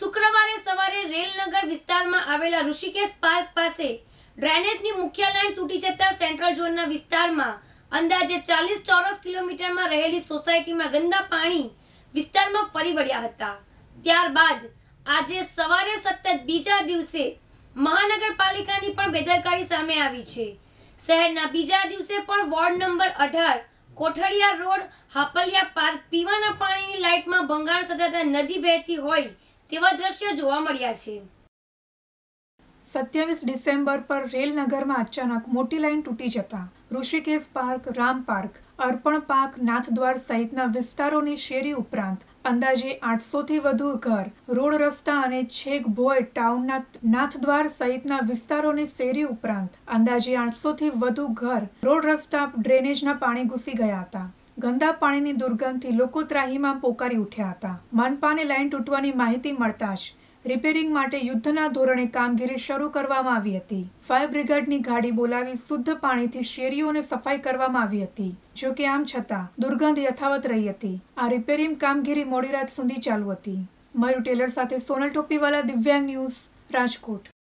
શુક્રવારે સવારે રેલનગર વિસ્તારમાં આવેલા ઋષિકેશ પાર્ક પાસે ડ્રેનેજની મુખ્ય લાઇન તૂટી જતા સેન્ટ્રલ ઝોનના વિસ્તારમાં અંદાજે ચાલીસ ચોરસ કિલોમીટરમાં રહેલી સોસાયટીમાં ગંદા પાણી વિસ્તારમાં ફરી વળ્યા હતા ત્યારબાદ આજે સવારે સતત બીજા દિવસે મહાનગરપાલિકાની પણ બેદરકારી સામે આવી છે શહેરના બીજા દિવસે પણ વોર્ડ નંબર અઢાર કોઠડિયા રોડ હાપલિયા પાર્ક પીવાના પાણીની લાઇટમાં ભંગાણ સજાતા નદી વહેતી હોય તેવા દ્રશ્યો જોવા મળ્યા છે સત્યાવીસ ડિસેમ્બર પર રેલનગરમાં અચાનક મોટી લાઇન તૂટી જતા Rishikesh park Ram park Arpan park Nathdwar સહિતના વિસ્તારોની શેરી ઉપરાંત અંદાજે આઠસોથી વધુ ઘર રોડ રસ્તા અને છેક ભોય ટાઉનના નાથદ્વાર સહિતના વિસ્તારોની શેરી ઉપરાંત અંદાજે આઠસોથી વધુ ઘર રોડ રસ્તા ડ્રેનેજના પાણી ઘૂસી ગયા હતા ગંદા પાણીની દુર્ગંધથી લોકો ત્રાહીમાં પોકારી ઉઠ્યા હતા માનપાને લાઇન તૂટવાની માહિતી મળતા જ રિપેરિંગ માટે યુદ્ધના ધોરણે કામગીરી શરૂ કરવામાં આવી હતી ફાયર બ્રિગેડની ગાડી બોલાવી શુદ્ધ પાણીથી શેરીઓને સફાઈ કરવામાં આવી હતી જો કે આમ છતાં દુર્ગંધ યથાવત રહી હતી આ રિપેરિંગ કામગીરી મોડી રાત સુધી ચાલુ હતી મયુર ટેલર સાથે સોનલ ટોપીવાલા દિવ્યાંગ ન્યૂઝ રાજકોટ